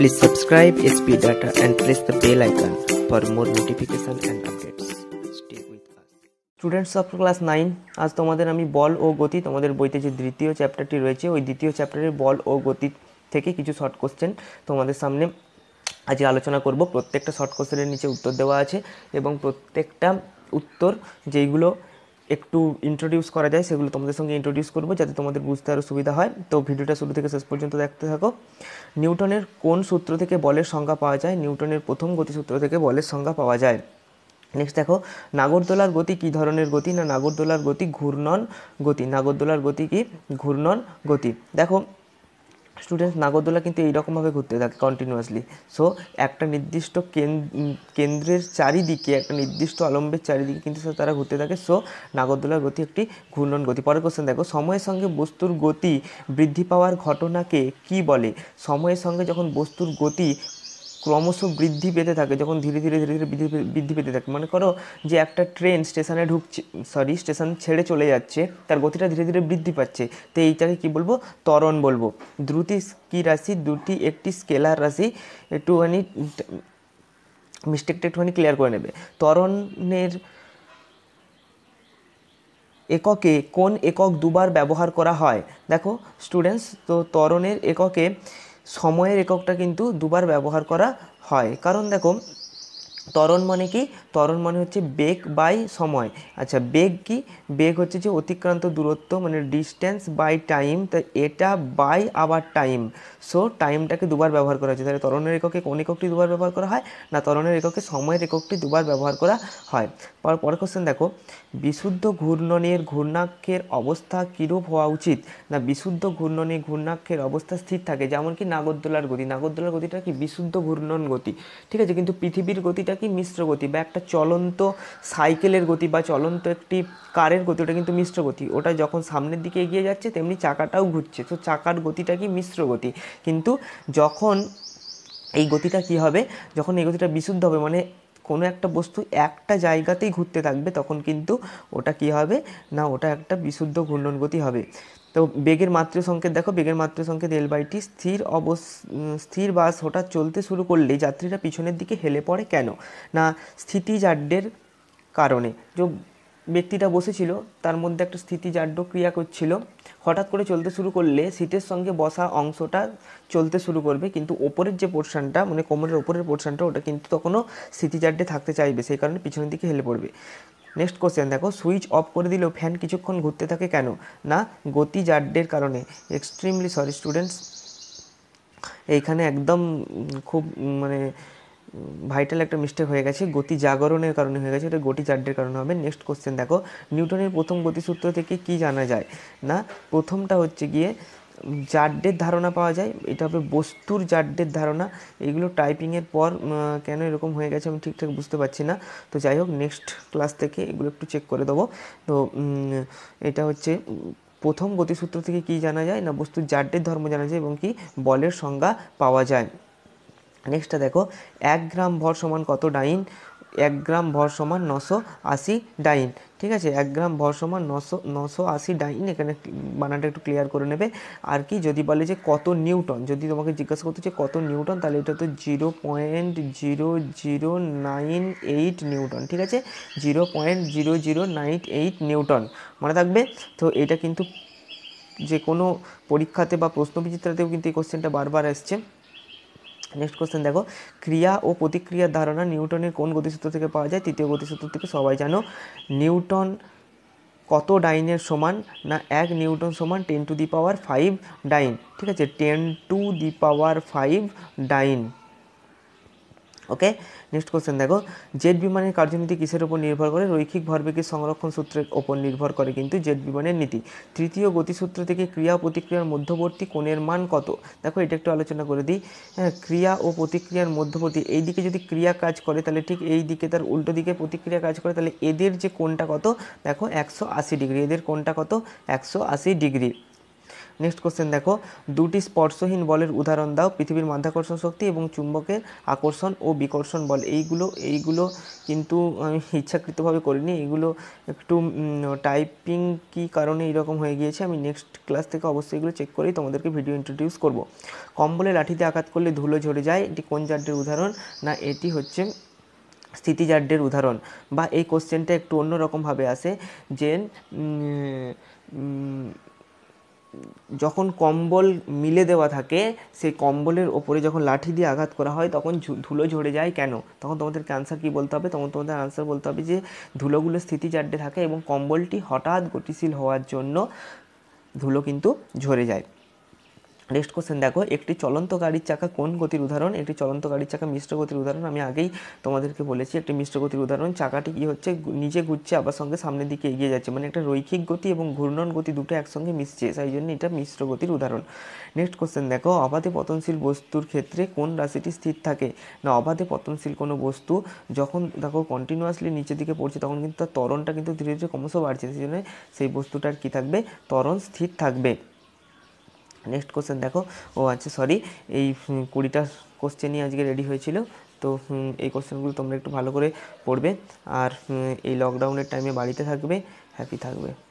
Please subscribe SP Data and press the bell icon for more notification and updates. Stay with us. Students of class nine আজ তোমাদের আমি বল ও গতি তোমাদের বইতে যে দ্বিতীয় চ্যাপ্টারটি রয়েছে ওই দ্বিতীয় চ্যাপ্টারের বল ও গতি থেকে কিছু শর্ট কোশ্চেন তোমাদের সামনে আজকে আলোচনা করব প্রত্যেকটা শর্ট কোশ্চেনের নিচে উত্তর দেওয়া আছে এবং প্রত্যেকটা উত্তর যেইগুলো একটু ইন্ট্রোডিউস করা যায় সেগুলো তোমাদের সঙ্গে ইন্ট্রোডিউস করবো যাতে তোমাদের বুঝতে আরও সুবিধা হয় তো ভিডিওটা শুরু থেকে শেষ পর্যন্ত দেখতে থাকো নিউটনের কোন সূত্র থেকে বলের সংজ্ঞা পাওয়া যায় নিউটনের প্রথম গতিসূত্র থেকে বলের সংজ্ঞা পাওয়া যায় নেক্সট দেখো নাগরদোলার গতি কি ধরনের গতি না নাগরদোলার গতি ঘূর্ণন গতি নাগরদোলার গতি কি ঘূর্ণন গতি দেখো স্টুডেন্টস নাগরদোলা কিন্তু এইরকমভাবে ঘুরতে থাকে কন্টিনিউয়াসলি সো একটা নির্দিষ্ট কেন্দ্রের চারিদিকে একটা নির্দিষ্ট আলম্বের চারিদিকে কিন্তু তারা ঘুরতে থাকে সো নাগরদোলার গতি একটি ঘূর্ণন গতি পরের কোশ্চেন দেখো সময়ের সঙ্গে বস্তুর গতি বৃদ্ধি পাওয়ার ঘটনাকে কি বলে সময়ের সঙ্গে যখন বস্তুর গতি ক্রমশ বৃদ্ধি পেতে থাকে যখন ধীরে ধীরে ধীরে ধীরে বৃদ্ধি বৃদ্ধি পেতে থাকে মনে করো যে একটা ট্রেন স্টেশনে ঢুকছে সরি স্টেশন ছেড়ে চলে যাচ্ছে তার গতিটা ধীরে ধীরে বৃদ্ধি পাচ্ছে তো এইটাকে কী বলবো ত্বরণ বলবো দ্রুতি কি রাশি দুটি একটি স্কেলার রাশি একটুখানি মিস্টেকটা একটুখানি ক্লিয়ার করে নেবে ত্বরণের এককে কোন একক দুবার ব্যবহার করা হয় দেখো স্টুডেন্টস তো ত্বরণের এককে সময়ের এককটা কিন্তু দুবার ব্যবহার করা হয় কারণ দেখো ত্বরণ মানে কি ত্বরণ মানে হচ্ছে বেগ বাই সময় আচ্ছা বেগ কি বেগ হচ্ছে যে অতিক্রান্ত দূরত্ব মানে ডিস্টেন্স বাই টাইম তা এটা বাই আবার টাইম সো টাইমটাকে দুবার ব্যবহার করা হচ্ছে তাহলে ত্বরণের এককে কোন এককটি দুবার ব্যবহার করা হয় না ত্বরণের এককে সময়ের এককটি দুবার ব্যবহার করা হয় পরের কোশ্চেন দেখো বিশুদ্ধ ঘূর্ণনের ঘূর্ণাক্ষের অবস্থা কীরূপ হওয়া উচিত না বিশুদ্ধ ঘূর্ণনে ঘূর্ণাক্ষের অবস্থা স্থির থাকে যেমন কি নাগরদোলার গতি নাগরদোলার গতিটা কি বিশুদ্ধ ঘূর্ণন গতি ঠিক আছে কিন্তু পৃথিবীর গতিটা এটা কি মিশ্র গতি বা একটা চলন্ত সাইকেলের গতি বা চলন্ত একটি কারের গতি ওটা কিন্তু মিশ্র গতি ওটা যখন সামনের দিকে এগিয়ে যাচ্ছে তেমনি চাকাটাও ঘুরছে তো চাকার গতিটা কি মিশ্র গতি কিন্তু যখন এই গতিটা কি হবে যখন এই গতিটা বিশুদ্ধ হবে মানে কোনো একটা বস্তু একটা জায়গাতেই ঘুরতে থাকবে তখন কিন্তু ওটা কি হবে না ওটা একটা বিশুদ্ধ ঘূর্ণন গতি হবে তো বেগের মাতৃ সংকেত দেখো বেগের মাতৃ সংকেত এল বাইটি স্থির অবস স্থির বাস হঠাৎ চলতে শুরু করলে যাত্রীরা পিছনের দিকে হেলে পড়ে কেন না স্থিতিজাড্যের কারণে যে ব্যক্তিটা বসেছিল তার মধ্যে একটা স্থিতিজাড্য ক্রিয়া করছিল হঠাৎ করে চলতে শুরু করলে সিটের সঙ্গে বসা অংশটা চলতে শুরু করবে কিন্তু ওপরের যে পোর্শনটা মানে কোমরের ওপরের পোর্শনটা ওটা কিন্তু তখনও স্থিতিজাড্যে থাকতে চাইবে সেই কারণে পিছনের দিকে হেলে পড়বে নেক্সট কোশ্চেন দেখো সুইচ অফ করে দিলেও ফ্যান কিছুক্ষণ ঘুরতে থাকে কেন না গতি জাড্ডের কারণে এক্সট্রিমলি সরি স্টুডেন্টস এইখানে একদম খুব মানে ভাইটাল একটা মিস্টেক হয়ে গেছে গতি জাগরণের কারণে হয়ে গেছে এটা গতি চার্টের কারণে হবে নেক্সট কোশ্চেন দেখো নিউটনের প্রথম গতিসূত্র থেকে কি জানা যায় না প্রথমটা হচ্ছে গিয়ে জাড্ডের ধারণা পাওয়া যায় এটা হবে বস্তুর জাড্ডের ধারণা এগুলো টাইপিংয়ের পর কেন এরকম হয়ে গেছে আমি ঠিকঠাক বুঝতে পারছি না তো যাই হোক নেক্সট ক্লাস থেকে এগুলো একটু চেক করে দেবো তো এটা হচ্ছে প্রথম গতিসূত্র থেকে কি জানা যায় না বস্তুর জাড্ডের ধর্ম জানা যায় এবং কি বলের সংজ্ঞা পাওয়া যায় নেক্সটটা দেখো এক গ্রাম ভর সমান কত ডাইন এক গ্রাম ভর সমান নশো আশি ডাইন ঠিক আছে এক গ্রাম ভর সমান নশো নশো আশি ডাইন এখানে বানানটা একটু ক্লিয়ার করে নেবে আর কি যদি বলে যে কত নিউটন যদি তোমাকে জিজ্ঞাসা করতে যে কত নিউটন তাহলে এটা তো zero point zero zero nine eight newton ঠিক আছে zero point zero zero nine eight newton মনে থাকবে তো এটা কিন্তু যে কোনো পরীক্ষাতে বা প্রশ্নবিচিত্রাতেও কিন্তু এই কোশ্চেনটা বারবার আসছে নেক্সট কোশ্চেন দেখো ক্রিয়া ও প্রতিক্রিয়ার ধারণা নিউটনের কোন গতিসূত্র থেকে পাওয়া যায় তৃতীয় গতিসূত্র থেকে সবাই জানো নিউটন কত ডাইনের সমান না এক নিউটন সমান ten to the power five dyne ঠিক আছে ten to the power five dyne okay next question দেখো জেট বিমানের কার্যনীতি কিসের উপর নির্ভর করে রৈখিক ভরবেগের সংরক্ষণ সূত্রের ওপর নির্ভর করে কিন্তু জেট বিমানের নীতি তৃতীয় গতিসূত্র থেকে ক্রিয়া ও প্রতিক্রিয়ার মধ্যবর্তী কোণের মান কত দেখো এটা একটু আলোচনা করে দিই হ্যাঁ ক্রিয়া ও প্রতিক্রিয়ার মধ্যবর্তী এই দিকে যদি ক্রিয়া কাজ করে তাহলে ঠিক এই দিকে তার উল্টো দিকে প্রতিক্রিয়া কাজ করে তাহলে এদের যে কোণটা কত দেখো একশো আশি ডিগ্রি এদের কোণটা কত একশো আশি ডিগ্রি নেক্সট কোশ্চেন দেখো দুটি স্পর্শহীন বলের উদাহরণ দাও পৃথিবীর মাধ্যাকর্ষণ শক্তি এবং চুম্বকের আকর্ষণ ও বিকর্ষণ বল এইগুলো এইগুলো কিন্তু আমি ইচ্ছাকৃতভাবে করিনি এগুলো একটু টাইপিং কি কারণে এরকম হয়ে গিয়েছে আমি নেক্সট ক্লাস থেকে অবশ্যই এগুলো চেক করেই তোমাদেরকে ভিডিও ইন্ট্রোডিউস করব কম্বলে লাঠিতে আঘাত করলে ধুলো ঝরে যায় এটি কোন জাড্যের উদাহরণ না এটি হচ্ছে স্থিতিজাড্যের উদাহরণ বা এই কোশ্চেনটা একটু অন্যরকমভাবে আসে যে যখন কম্বল মিলে দেওয়া থাকে সেই কম্বলের ওপরে যখন লাঠি দিয়ে আঘাত করা হয় তখন ধুলো ঝরে যায় কেন তখন তোমাদের ক্যান্সার কী বলতে হবে তখন তোমাদের আনসার বলতে হবে যে ধুলোগুলো স্থিতিচাড্ডে থাকে এবং কম্বলটি হঠাৎ গতিশীল হওয়ার জন্য ধুলো কিন্তু ঝরে যায় নেক্সট কোশ্চেন দেখো একটি চলন্ত গাড়ির চাকা কোন গতির উদাহরণ একটি চলন্ত গাড়ির চাকা মিশ্র গতির উদাহরণ আমি আগেই তোমাদেরকে বলেছি একটি মিশ্র গতির উদাহরণ চাকাটি কী হচ্ছে নিজে ঘুরছে আবার সঙ্গে সামনের দিকে এগিয়ে যাচ্ছে মানে একটা রৈখিক গতি এবং ঘূর্ণন গতি দুটো একসঙ্গে মিশছে তাই জন্য এটা মিশ্র গতির উদাহরণ নেক্সট কোশ্চেন দেখো অবাধে পতনশীল বস্তুর ক্ষেত্রে কোন রাশিটি স্থির থাকে না অবাধে পতনশীল কোনো বস্তু যখন দেখো কন্টিনিউয়াসলি নিচের দিকে পড়ছে তখন কিন্তু তার ত্বরণটা কিন্তু ধীরে ধীরে ক্রমশ বাড়ছে সেই জন্য সেই বস্তুটার কী থাকবে ত্বরণ স্থির থাকবে নেক্সট কোশ্চেন দেখো ও আচ্ছা সরি এই কুড়িটা কোশ্চেনই আজকে রেডি হয়েছিল তো এই কোশ্চেনগুলো তোমরা একটু ভালো করে পড়বে আর এই লকডাউনের টাইমে বাড়িতে থাকবে হ্যাপি থাকবে